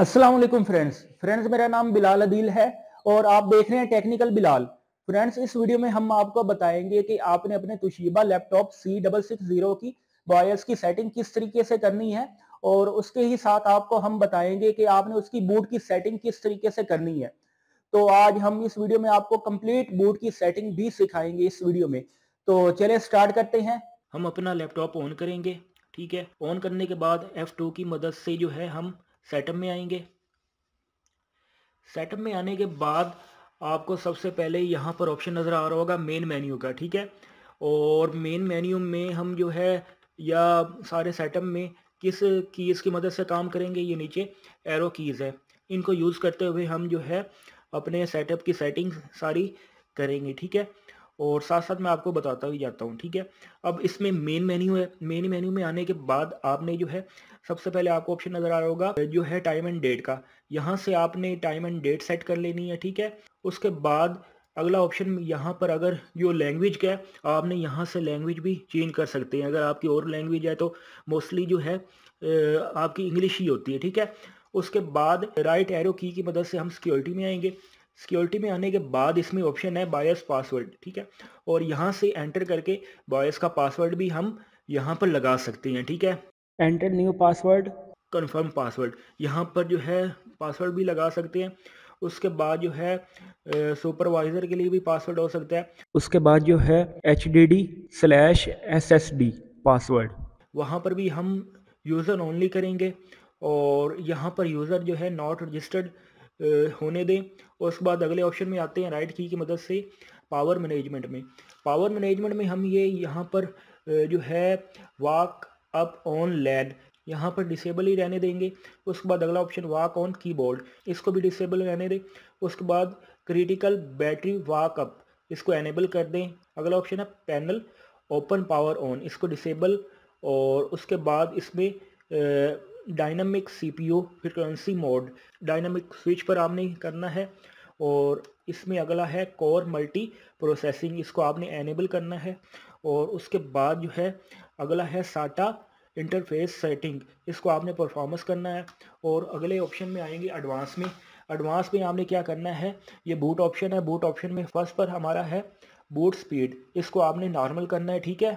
अस्सलाम वालेकुम friends friends मेरा नाम बिलाल अदील है और आप देख रहे हैं टेक्निकल बिलाल फ्रेंड्स इस वीडियो में हम आपको बताएंगे कि आपने अपने Toshiba laptop C double six zero की बॉयस की सेटिंग किस तरीके से करनी है और उसके ही साथ आपको हम बताएंगे कि आपने उसकी बूट की सेटिंग किस तरीके से करनी है तो आज हम इस वीडियो में आपको कंप्लीट बूट की सेटिंग भी सिखाएंगे इस वीडियो में तो चले स्टार्ट करते हैं हम अपना लैपटॉप ऑन करेंगे ठीक है ऑन करने के बाद F2 की मदद से जो है हम सेटअप में आएंगे सेटअप में आने के बाद आपको सबसे पहले यहाँ पर ऑप्शन नज़र आ रहा होगा मेन मेन्यू का ठीक है और मेन मेन्यू में हम जो है या सारे सेटअप में किस कीज़ की मदद से काम करेंगे ये नीचे एरो कीज़ है इनको यूज़ करते हुए हम जो है अपने सेटअप की सेटिंग सारी करेंगे ठीक है और साथ साथ मैं आपको बताता भी जाता हूँ ठीक है अब इसमें मेन मेन्यू है मेन मेन्यू में आने के बाद आपने जो है सबसे पहले आपको ऑप्शन नज़र आ रहा होगा जो है टाइम एंड डेट का यहाँ से आपने टाइम एंड डेट सेट कर लेनी है ठीक है उसके बाद अगला ऑप्शन यहाँ पर अगर जो लैंग्वेज का है आपने यहाँ से लैंग्वेज भी चेंज कर सकते हैं अगर आपकी और लैंग्वेज है तो मोस्टली जो है आपकी इंग्लिश ही होती है ठीक है उसके बाद राइट एरो की की मदद से हम सिक्योरिटी में आएंगे सिक्योरिटी में आने के बाद इसमें ऑप्शन है बायस पासवर्ड ठीक है और यहाँ से एंटर करके बायस का पासवर्ड भी हम यहाँ पर लगा सकते हैं ठीक है enter new password confirm password यहाँ पर जो है पासवर्ड भी लगा सकते हैं उसके बाद जो है सुपरवाइज़र के लिए भी पासवर्ड हो सकता है उसके बाद जो है H D D slash S S D password वहाँ पर भी हम यूज़र ओनली करेंगे और यहाँ पर यूज़र जो है नॉट रजिस्टर्ड होने दें और उसके बाद अगले ऑप्शन में आते हैं राइट की की मदद से पावर मैनेजमेंट में पावर मैनेजमेंट में हम ये यहाँ पर जो है वाक अप ऑन लैन यहाँ पर डिसेबल ही रहने देंगे उसके बाद अगला ऑप्शन वाक ऑन कीबोर्ड इसको भी डिसेबल रहने दें उसके बाद क्रिटिकल बैटरी वाक अप इसको एनेबल कर दें अगला ऑप्शन है पैनल ओपन पावर ऑन इसको डिसेबल और उसके बाद इसमें dynamic P O currency mode dynamic switch पर आपने करना है और इसमें अगला है कोर मल्टी प्रोसेसिंग इसको आपने एनेबल करना है और उसके बाद जो है अगला है साटा इंटरफेस सेटिंग इसको आपने परफॉर्मेंस करना है और अगले ऑप्शन में आएंगे एडवांस में एडवांस में आपने क्या करना है ये बूट ऑप्शन है बूट ऑप्शन में फर्स्ट पर हमारा है बूट स्पीड इसको आपने नॉर्मल करना है ठीक है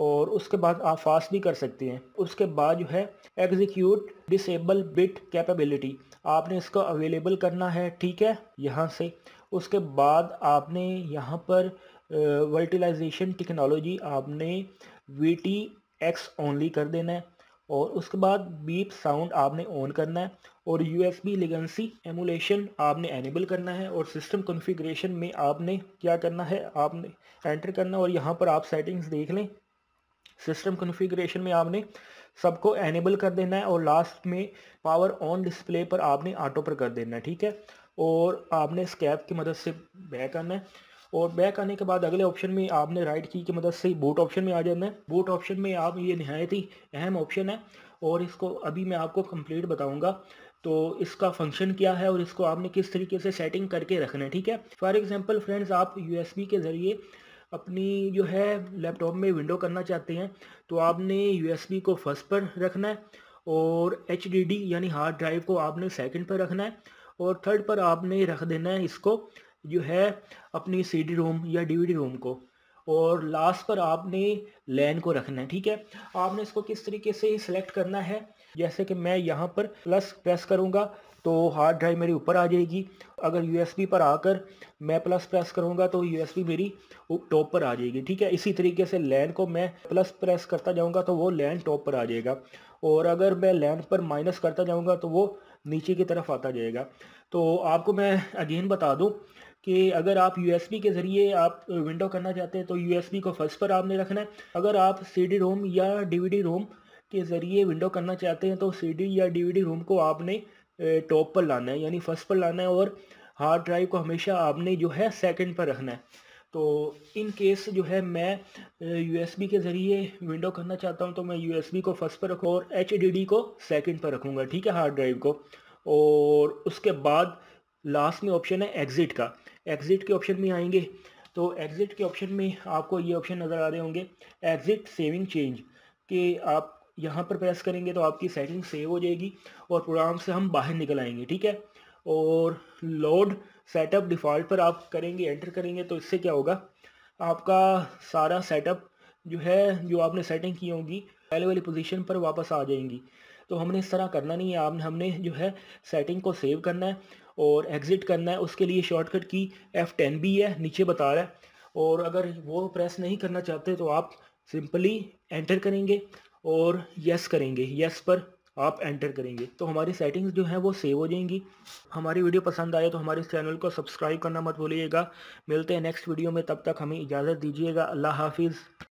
और उसके बाद आप फास्ट भी कर सकते हैं उसके बाद जो है एग्जीक्यूट डिसेबल बिट कैपेबिलिटी आपने इसको अवेलेबल करना है ठीक है यहाँ से उसके बाद आपने यहाँ पर वर्टिलाइजेशन टेक्नोलॉजी आपने वी टी एक्स ओनली कर देना है और उसके बाद बीप साउंड आपने ऑन करना है और U S B legacy emulation आपने एनेबल करना है और सिस्टम कॉन्फ़िगरेशन में आपने क्या करना है आपने एंटर करना है और यहाँ पर आप सेटिंग्स देख लें सिस्टम कॉन्फ़िगरेशन में आपने सबको एनेबल कर देना है और लास्ट में पावर ऑन डिस्प्ले पर आपने ऑटो पर कर देना है ठीक है और आपने स्कैप की मदद से बैक आना है और बैक आने के बाद अगले ऑप्शन में आपने राइट की की मदद से बूट ऑप्शन में आ जाना है बूट ऑप्शन में आप ये नहायत ही अहम ऑप्शन है और इसको अभी मैं आपको कंप्लीट बताऊंगा तो इसका फंक्शन क्या है और इसको आपने किस तरीके से सेटिंग करके रखना है ठीक है फॉर एग्जांपल फ्रेंड्स आप यूएसबी के ज़रिए अपनी जो है लैपटॉप में विंडो करना चाहते हैं तो आपने यू को फर्स्ट पर रखना है और एच यानी हार्ड ड्राइव को आपने सेकंड पर रखना है और थर्ड पर आपने रख देना है इसको जो है अपनी सी डी रोम या डी डी रोम को और लास्ट पर आपने लैन को रखना है ठीक है आपने इसको किस तरीके से सिलेक्ट करना है जैसे कि मैं यहाँ पर प्लस प्रेस करूँगा तो हार्ड ड्राइव मेरी ऊपर आ जाएगी अगर यू पर आकर मैं प्लस प्रेस करूँगा तो यू मेरी टॉप पर आ जाएगी ठीक है इसी तरीके से लैन को मैं प्लस प्रेस करता जाऊँगा तो वो लैंड टॉप पर आ जाएगा और अगर मैं लैंड पर माइनस करता जाऊँगा तो वो नीचे की तरफ आता जाएगा तो आपको मैं अगेन बता दूँ कि अगर आप यू के ज़रिए आप विंडो करना चाहते हैं तो यू को फर्स्ट पर आपने रखना है अगर आप सी डी रोम या डी वी डी रोम के ज़रिए विंडो करना चाहते हैं तो सी डी या डी वी डी रोम को आपने टॉप पर लाना है यानी फर्स्ट पर लाना है और हार्ड ड्राइव को हमेशा आपने जो है सेकंड पर रखना है तो इन केस जो है मैं यूएसबी के ज़रिए विंडो करना चाहता हूँ तो मैं यूएसबी को फर्स्ट पर रखूँ और एच को सेकंड पर रखूँगा ठीक है हार्ड ड्राइव को और उसके बाद लास्ट में ऑप्शन है एग्ज़िट का एग्ज़िट के ऑप्शन में आएंगे तो एग्ज़िट के ऑप्शन में आपको ये ऑप्शन नज़र आ रहे होंगे एग्ज़िट सेविंग चेंज कि आप यहाँ पर प्रेस करेंगे तो आपकी सेटिंग सेव हो जाएगी और प्रोग्राम से हम बाहर निकल आएंगे ठीक है और लोड सेटअप डिफ़ॉल्ट पर आप करेंगे एंटर करेंगे तो इससे क्या होगा आपका सारा सेटअप जो है जो आपने सेटिंग की होगी पहले वाली पोजीशन पर वापस आ जाएंगी तो हमने इस तरह करना नहीं है आपने हमने जो है सेटिंग को सेव करना है और एग्ज़िट करना है उसके लिए शॉर्टकट की एफ़ टेन भी है नीचे बता रहा है और अगर वो प्रेस नहीं करना चाहते तो आप सिंपली एंटर करेंगे और यस करेंगे यस पर आप एंटर करेंगे तो हमारी सेटिंग्स जो हैं वो सेव हो जाएंगी हमारी वीडियो पसंद आए तो हमारे चैनल को सब्सक्राइब करना मत भूलिएगा मिलते हैं नेक्स्ट वीडियो में तब तक हमें इजाज़त दीजिएगा अल्लाह हाफिज़